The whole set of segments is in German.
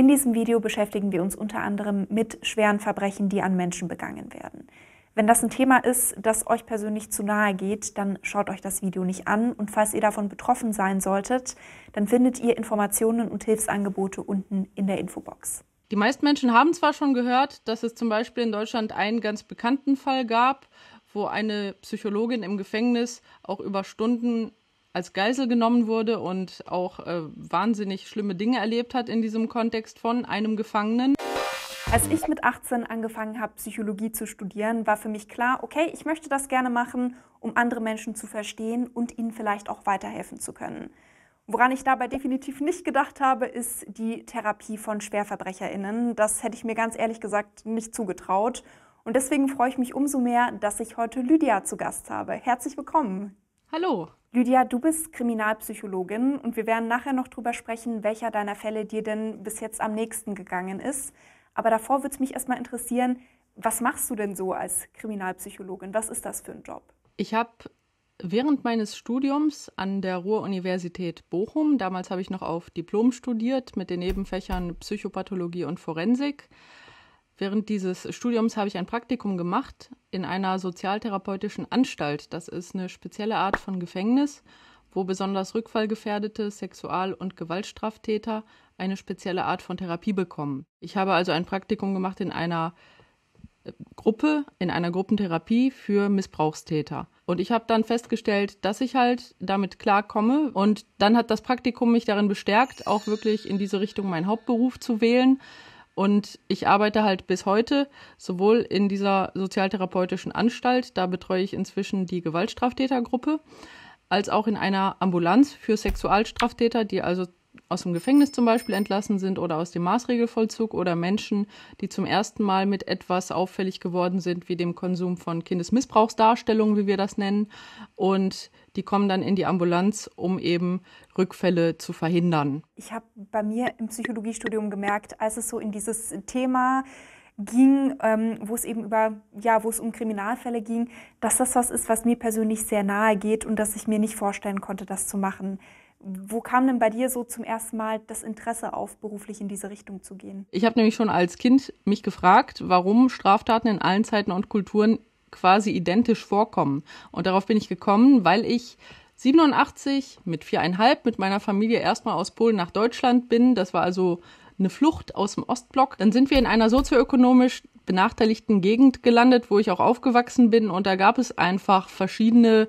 In diesem Video beschäftigen wir uns unter anderem mit schweren Verbrechen, die an Menschen begangen werden. Wenn das ein Thema ist, das euch persönlich zu nahe geht, dann schaut euch das Video nicht an und falls ihr davon betroffen sein solltet, dann findet ihr Informationen und Hilfsangebote unten in der Infobox. Die meisten Menschen haben zwar schon gehört, dass es zum Beispiel in Deutschland einen ganz bekannten Fall gab, wo eine Psychologin im Gefängnis auch über Stunden als Geisel genommen wurde und auch äh, wahnsinnig schlimme Dinge erlebt hat in diesem Kontext von einem Gefangenen. Als ich mit 18 angefangen habe, Psychologie zu studieren, war für mich klar, okay, ich möchte das gerne machen, um andere Menschen zu verstehen und ihnen vielleicht auch weiterhelfen zu können. Woran ich dabei definitiv nicht gedacht habe, ist die Therapie von Schwerverbrecherinnen. Das hätte ich mir ganz ehrlich gesagt nicht zugetraut. Und deswegen freue ich mich umso mehr, dass ich heute Lydia zu Gast habe. Herzlich willkommen. Hallo. Lydia, du bist Kriminalpsychologin und wir werden nachher noch drüber sprechen, welcher deiner Fälle dir denn bis jetzt am nächsten gegangen ist. Aber davor würde es mich erstmal interessieren, was machst du denn so als Kriminalpsychologin? Was ist das für ein Job? Ich habe während meines Studiums an der Ruhr-Universität Bochum, damals habe ich noch auf Diplom studiert mit den Nebenfächern Psychopathologie und Forensik, Während dieses Studiums habe ich ein Praktikum gemacht in einer sozialtherapeutischen Anstalt. Das ist eine spezielle Art von Gefängnis, wo besonders rückfallgefährdete Sexual- und Gewaltstraftäter eine spezielle Art von Therapie bekommen. Ich habe also ein Praktikum gemacht in einer äh, Gruppe, in einer Gruppentherapie für Missbrauchstäter. Und ich habe dann festgestellt, dass ich halt damit klarkomme. Und dann hat das Praktikum mich darin bestärkt, auch wirklich in diese Richtung meinen Hauptberuf zu wählen. Und ich arbeite halt bis heute sowohl in dieser sozialtherapeutischen Anstalt, da betreue ich inzwischen die Gewaltstraftätergruppe, als auch in einer Ambulanz für Sexualstraftäter, die also aus dem Gefängnis zum Beispiel entlassen sind oder aus dem Maßregelvollzug oder Menschen, die zum ersten Mal mit etwas auffällig geworden sind, wie dem Konsum von Kindesmissbrauchsdarstellungen, wie wir das nennen. Und die kommen dann in die Ambulanz, um eben Rückfälle zu verhindern. Ich habe bei mir im Psychologiestudium gemerkt, als es so in dieses Thema ging, ähm, wo es eben über, ja, wo es um Kriminalfälle ging, dass das was ist, was mir persönlich sehr nahe geht und dass ich mir nicht vorstellen konnte, das zu machen. Wo kam denn bei dir so zum ersten Mal das Interesse auf, beruflich in diese Richtung zu gehen? Ich habe nämlich schon als Kind mich gefragt, warum Straftaten in allen Zeiten und Kulturen quasi identisch vorkommen. Und darauf bin ich gekommen, weil ich 87 mit viereinhalb mit meiner Familie erstmal aus Polen nach Deutschland bin. Das war also eine Flucht aus dem Ostblock. Dann sind wir in einer sozioökonomisch benachteiligten Gegend gelandet, wo ich auch aufgewachsen bin. Und da gab es einfach verschiedene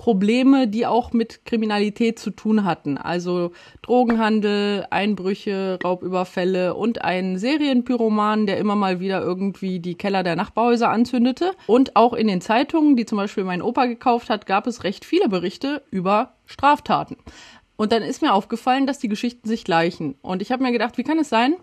Probleme, die auch mit Kriminalität zu tun hatten. Also Drogenhandel, Einbrüche, Raubüberfälle und einen Serienpyroman, der immer mal wieder irgendwie die Keller der Nachbarhäuser anzündete. Und auch in den Zeitungen, die zum Beispiel mein Opa gekauft hat, gab es recht viele Berichte über Straftaten. Und dann ist mir aufgefallen, dass die Geschichten sich gleichen. Und ich habe mir gedacht, wie kann es sein,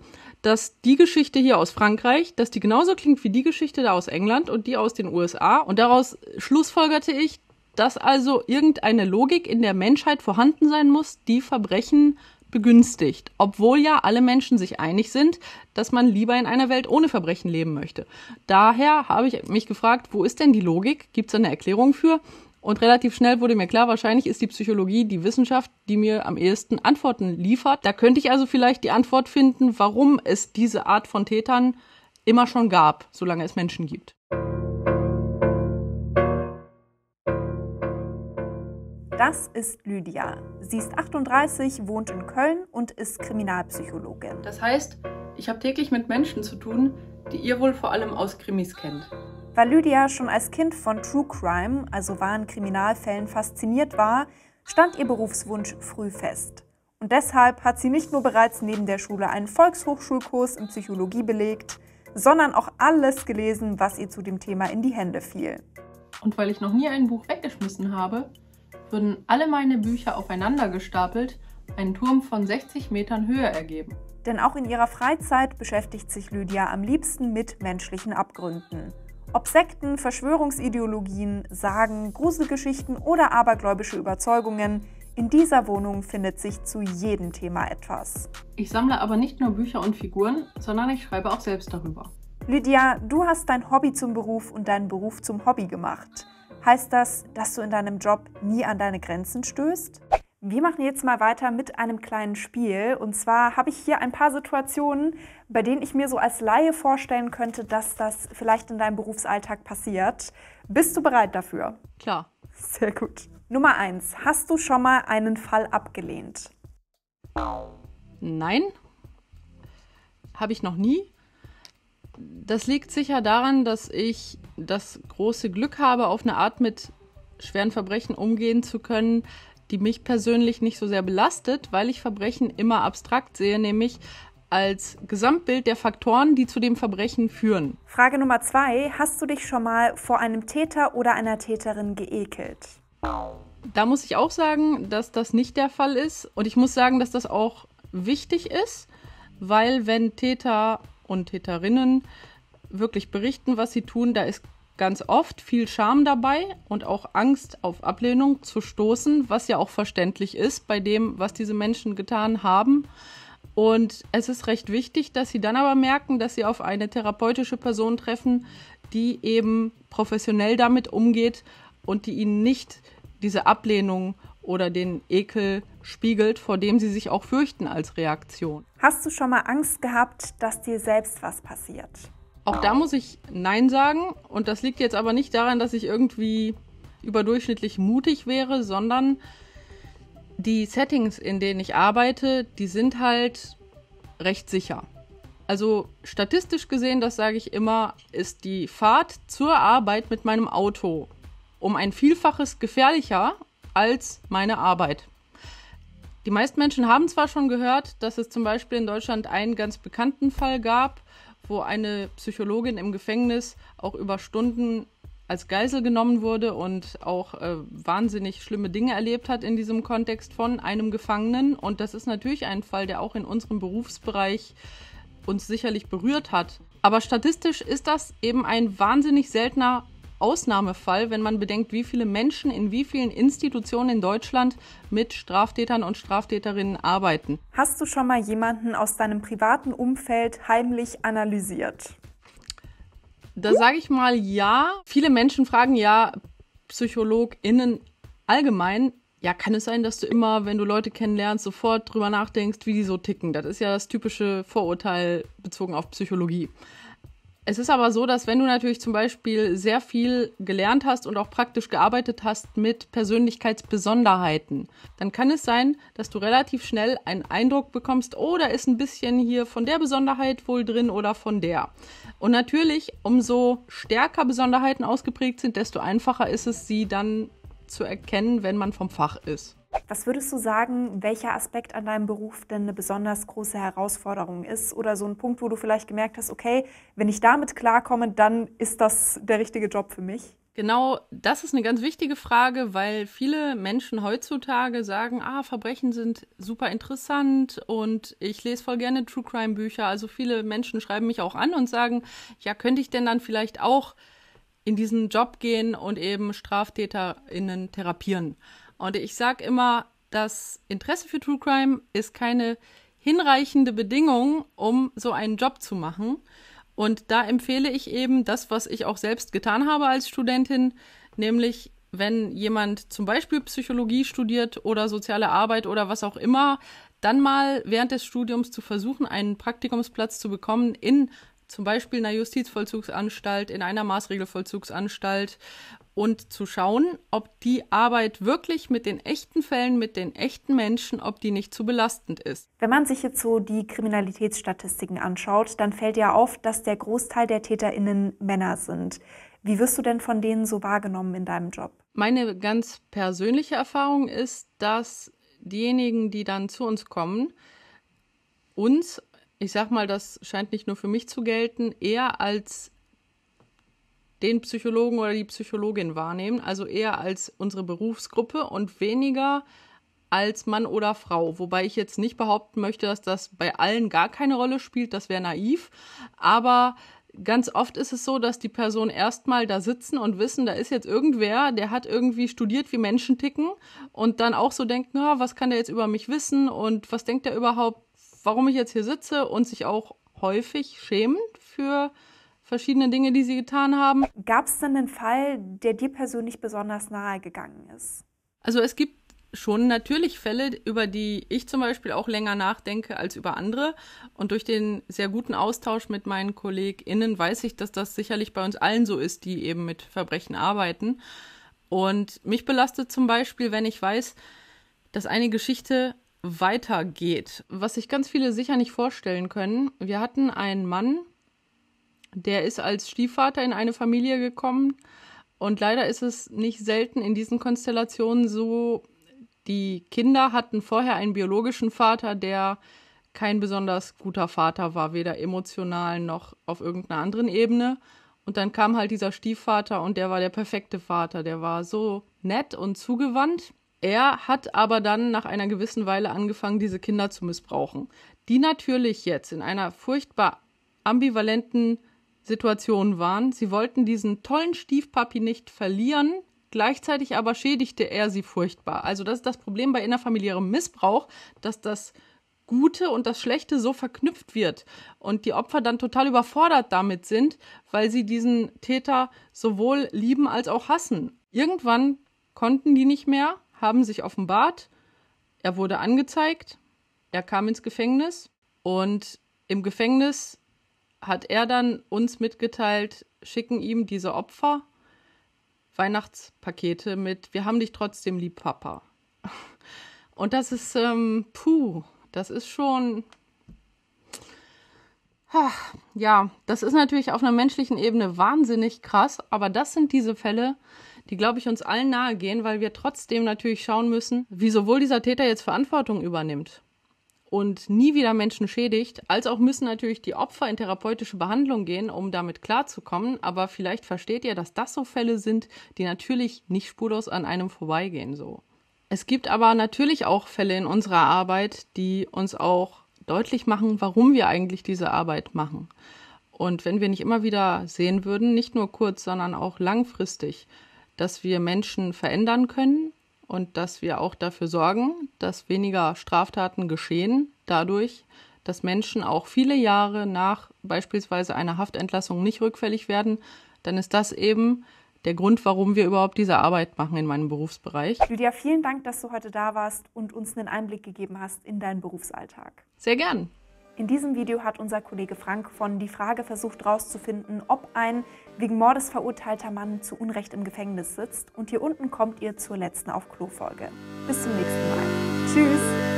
dass die Geschichte hier aus Frankreich, dass die genauso klingt wie die Geschichte da aus England und die aus den USA. Und daraus schlussfolgerte ich, dass also irgendeine Logik in der Menschheit vorhanden sein muss, die Verbrechen begünstigt, obwohl ja alle Menschen sich einig sind, dass man lieber in einer Welt ohne Verbrechen leben möchte. Daher habe ich mich gefragt, wo ist denn die Logik? Gibt es eine Erklärung für? Und relativ schnell wurde mir klar, wahrscheinlich ist die Psychologie die Wissenschaft, die mir am ehesten Antworten liefert. Da könnte ich also vielleicht die Antwort finden, warum es diese Art von Tätern immer schon gab, solange es Menschen gibt. Das ist Lydia. Sie ist 38, wohnt in Köln und ist Kriminalpsychologin. Das heißt, ich habe täglich mit Menschen zu tun, die ihr wohl vor allem aus Krimis kennt. Weil Lydia schon als Kind von True Crime, also wahren Kriminalfällen, fasziniert war, stand ihr Berufswunsch früh fest. Und deshalb hat sie nicht nur bereits neben der Schule einen Volkshochschulkurs in Psychologie belegt, sondern auch alles gelesen, was ihr zu dem Thema in die Hände fiel. Und weil ich noch nie ein Buch weggeschmissen habe, würden alle meine Bücher aufeinander gestapelt einen Turm von 60 Metern Höhe ergeben. Denn auch in ihrer Freizeit beschäftigt sich Lydia am liebsten mit menschlichen Abgründen. Ob Sekten, Verschwörungsideologien, Sagen, Gruselgeschichten oder abergläubische Überzeugungen, in dieser Wohnung findet sich zu jedem Thema etwas. Ich sammle aber nicht nur Bücher und Figuren, sondern ich schreibe auch selbst darüber. Lydia, du hast dein Hobby zum Beruf und deinen Beruf zum Hobby gemacht. Heißt das, dass du in deinem Job nie an deine Grenzen stößt? Wir machen jetzt mal weiter mit einem kleinen Spiel. Und zwar habe ich hier ein paar Situationen, bei denen ich mir so als Laie vorstellen könnte, dass das vielleicht in deinem Berufsalltag passiert. Bist du bereit dafür? Klar. Sehr gut. Nummer eins: Hast du schon mal einen Fall abgelehnt? Nein. Habe ich noch nie das liegt sicher daran, dass ich das große Glück habe, auf eine Art mit schweren Verbrechen umgehen zu können, die mich persönlich nicht so sehr belastet, weil ich Verbrechen immer abstrakt sehe, nämlich als Gesamtbild der Faktoren, die zu dem Verbrechen führen. Frage Nummer zwei. Hast du dich schon mal vor einem Täter oder einer Täterin geekelt? Da muss ich auch sagen, dass das nicht der Fall ist. Und ich muss sagen, dass das auch wichtig ist, weil wenn Täter und Täterinnen wirklich berichten, was sie tun, da ist ganz oft viel Scham dabei und auch Angst auf Ablehnung zu stoßen, was ja auch verständlich ist bei dem, was diese Menschen getan haben. Und es ist recht wichtig, dass sie dann aber merken, dass sie auf eine therapeutische Person treffen, die eben professionell damit umgeht und die ihnen nicht diese Ablehnung oder den Ekel spiegelt, vor dem sie sich auch fürchten als Reaktion. Hast du schon mal Angst gehabt, dass dir selbst was passiert? Auch da muss ich Nein sagen. Und das liegt jetzt aber nicht daran, dass ich irgendwie überdurchschnittlich mutig wäre, sondern die Settings, in denen ich arbeite, die sind halt recht sicher. Also statistisch gesehen, das sage ich immer, ist die Fahrt zur Arbeit mit meinem Auto um ein Vielfaches gefährlicher als meine Arbeit. Die meisten Menschen haben zwar schon gehört, dass es zum Beispiel in Deutschland einen ganz bekannten Fall gab, wo eine Psychologin im Gefängnis auch über Stunden als Geisel genommen wurde und auch äh, wahnsinnig schlimme Dinge erlebt hat in diesem Kontext von einem Gefangenen. Und das ist natürlich ein Fall, der auch in unserem Berufsbereich uns sicherlich berührt hat. Aber statistisch ist das eben ein wahnsinnig seltener Ausnahmefall, wenn man bedenkt, wie viele Menschen in wie vielen Institutionen in Deutschland mit Straftätern und Straftäterinnen arbeiten. Hast du schon mal jemanden aus deinem privaten Umfeld heimlich analysiert? Da sage ich mal ja. Viele Menschen fragen ja PsychologInnen allgemein. Ja, kann es sein, dass du immer, wenn du Leute kennenlernst, sofort drüber nachdenkst, wie die so ticken? Das ist ja das typische Vorurteil bezogen auf Psychologie. Es ist aber so, dass wenn du natürlich zum Beispiel sehr viel gelernt hast und auch praktisch gearbeitet hast mit Persönlichkeitsbesonderheiten, dann kann es sein, dass du relativ schnell einen Eindruck bekommst, oh, da ist ein bisschen hier von der Besonderheit wohl drin oder von der. Und natürlich, umso stärker Besonderheiten ausgeprägt sind, desto einfacher ist es, sie dann zu erkennen, wenn man vom Fach ist. Was würdest du sagen, welcher Aspekt an deinem Beruf denn eine besonders große Herausforderung ist oder so ein Punkt, wo du vielleicht gemerkt hast, okay, wenn ich damit klarkomme, dann ist das der richtige Job für mich? Genau, das ist eine ganz wichtige Frage, weil viele Menschen heutzutage sagen, ah, Verbrechen sind super interessant und ich lese voll gerne True Crime Bücher. Also viele Menschen schreiben mich auch an und sagen, ja, könnte ich denn dann vielleicht auch in diesen Job gehen und eben Straftäterinnen therapieren? Und ich sage immer, das Interesse für True Crime ist keine hinreichende Bedingung, um so einen Job zu machen. Und da empfehle ich eben das, was ich auch selbst getan habe als Studentin, nämlich wenn jemand zum Beispiel Psychologie studiert oder soziale Arbeit oder was auch immer, dann mal während des Studiums zu versuchen, einen Praktikumsplatz zu bekommen in zum Beispiel einer Justizvollzugsanstalt, in einer Maßregelvollzugsanstalt und zu schauen, ob die Arbeit wirklich mit den echten Fällen, mit den echten Menschen, ob die nicht zu belastend ist. Wenn man sich jetzt so die Kriminalitätsstatistiken anschaut, dann fällt ja auf, dass der Großteil der Täterinnen Männer sind. Wie wirst du denn von denen so wahrgenommen in deinem Job? Meine ganz persönliche Erfahrung ist, dass diejenigen, die dann zu uns kommen, uns, ich sag mal, das scheint nicht nur für mich zu gelten, eher als den Psychologen oder die Psychologin wahrnehmen, also eher als unsere Berufsgruppe und weniger als Mann oder Frau. Wobei ich jetzt nicht behaupten möchte, dass das bei allen gar keine Rolle spielt, das wäre naiv. Aber ganz oft ist es so, dass die Personen erstmal da sitzen und wissen, da ist jetzt irgendwer, der hat irgendwie studiert, wie Menschen ticken und dann auch so denkt, na, was kann der jetzt über mich wissen und was denkt er überhaupt, warum ich jetzt hier sitze und sich auch häufig schämen für verschiedene Dinge, die sie getan haben. Gab es denn einen Fall, der dir persönlich besonders nahe gegangen ist? Also es gibt schon natürlich Fälle, über die ich zum Beispiel auch länger nachdenke als über andere. Und durch den sehr guten Austausch mit meinen KollegInnen weiß ich, dass das sicherlich bei uns allen so ist, die eben mit Verbrechen arbeiten. Und mich belastet zum Beispiel, wenn ich weiß, dass eine Geschichte weitergeht, was sich ganz viele sicher nicht vorstellen können. Wir hatten einen Mann, der ist als Stiefvater in eine Familie gekommen. Und leider ist es nicht selten in diesen Konstellationen so, die Kinder hatten vorher einen biologischen Vater, der kein besonders guter Vater war, weder emotional noch auf irgendeiner anderen Ebene. Und dann kam halt dieser Stiefvater und der war der perfekte Vater. Der war so nett und zugewandt. Er hat aber dann nach einer gewissen Weile angefangen, diese Kinder zu missbrauchen, die natürlich jetzt in einer furchtbar ambivalenten Situationen waren. Sie wollten diesen tollen Stiefpapi nicht verlieren, gleichzeitig aber schädigte er sie furchtbar. Also das ist das Problem bei innerfamiliärem Missbrauch, dass das Gute und das Schlechte so verknüpft wird und die Opfer dann total überfordert damit sind, weil sie diesen Täter sowohl lieben als auch hassen. Irgendwann konnten die nicht mehr, haben sich offenbart, er wurde angezeigt, er kam ins Gefängnis und im Gefängnis hat er dann uns mitgeteilt, schicken ihm diese Opfer Weihnachtspakete mit Wir haben dich trotzdem lieb, Papa. Und das ist, ähm, puh, das ist schon, ja, das ist natürlich auf einer menschlichen Ebene wahnsinnig krass, aber das sind diese Fälle, die, glaube ich, uns allen nahe gehen, weil wir trotzdem natürlich schauen müssen, wie sowohl dieser Täter jetzt Verantwortung übernimmt und nie wieder Menschen schädigt, als auch müssen natürlich die Opfer in therapeutische Behandlung gehen, um damit klarzukommen. Aber vielleicht versteht ihr, dass das so Fälle sind, die natürlich nicht spurlos an einem vorbeigehen, so. Es gibt aber natürlich auch Fälle in unserer Arbeit, die uns auch deutlich machen, warum wir eigentlich diese Arbeit machen. Und wenn wir nicht immer wieder sehen würden, nicht nur kurz, sondern auch langfristig, dass wir Menschen verändern können, und dass wir auch dafür sorgen, dass weniger Straftaten geschehen, dadurch, dass Menschen auch viele Jahre nach beispielsweise einer Haftentlassung nicht rückfällig werden, dann ist das eben der Grund, warum wir überhaupt diese Arbeit machen in meinem Berufsbereich. Julia, vielen Dank, dass du heute da warst und uns einen Einblick gegeben hast in deinen Berufsalltag. Sehr gern. In diesem Video hat unser Kollege Frank von Die Frage versucht herauszufinden, ob ein wegen Mordes verurteilter Mann zu Unrecht im Gefängnis sitzt. Und hier unten kommt ihr zur letzten Auf-Klo-Folge. Bis zum nächsten Mal. Tschüss!